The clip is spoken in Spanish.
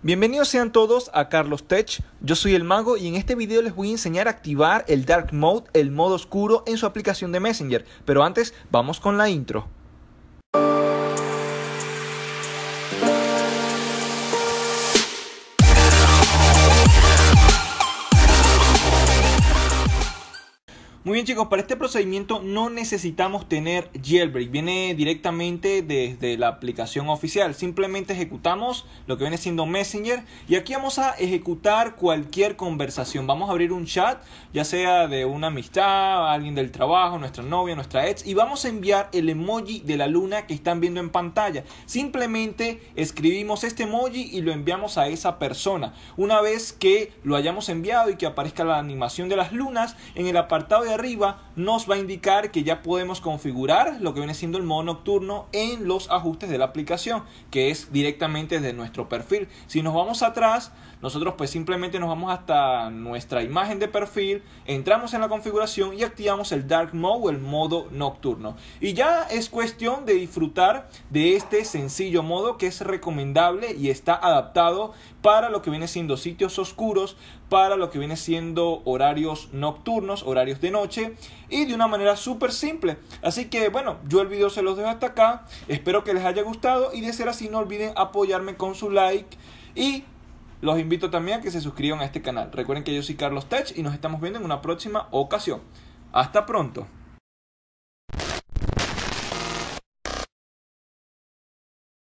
Bienvenidos sean todos a Carlos Tech, yo soy el mago y en este video les voy a enseñar a activar el Dark Mode, el modo oscuro en su aplicación de Messenger, pero antes vamos con la intro. Muy bien chicos, para este procedimiento no necesitamos tener jailbreak, viene directamente desde la aplicación oficial, simplemente ejecutamos lo que viene siendo Messenger y aquí vamos a ejecutar cualquier conversación, vamos a abrir un chat, ya sea de una amistad, alguien del trabajo, nuestra novia, nuestra ex y vamos a enviar el emoji de la luna que están viendo en pantalla, simplemente escribimos este emoji y lo enviamos a esa persona, una vez que lo hayamos enviado y que aparezca la animación de las lunas en el apartado de arriba nos va a indicar que ya podemos configurar lo que viene siendo el modo nocturno en los ajustes de la aplicación, que es directamente desde nuestro perfil. Si nos vamos atrás, nosotros pues simplemente nos vamos hasta nuestra imagen de perfil, entramos en la configuración y activamos el dark mode el modo nocturno. Y ya es cuestión de disfrutar de este sencillo modo que es recomendable y está adaptado para lo que viene siendo sitios oscuros, para lo que viene siendo horarios nocturnos, horarios de noche y de una manera súper simple. Así que bueno, yo el video se los dejo hasta acá. Espero que les haya gustado y de ser así no olviden apoyarme con su like y los invito también a que se suscriban a este canal. Recuerden que yo soy Carlos Tech y nos estamos viendo en una próxima ocasión. Hasta pronto.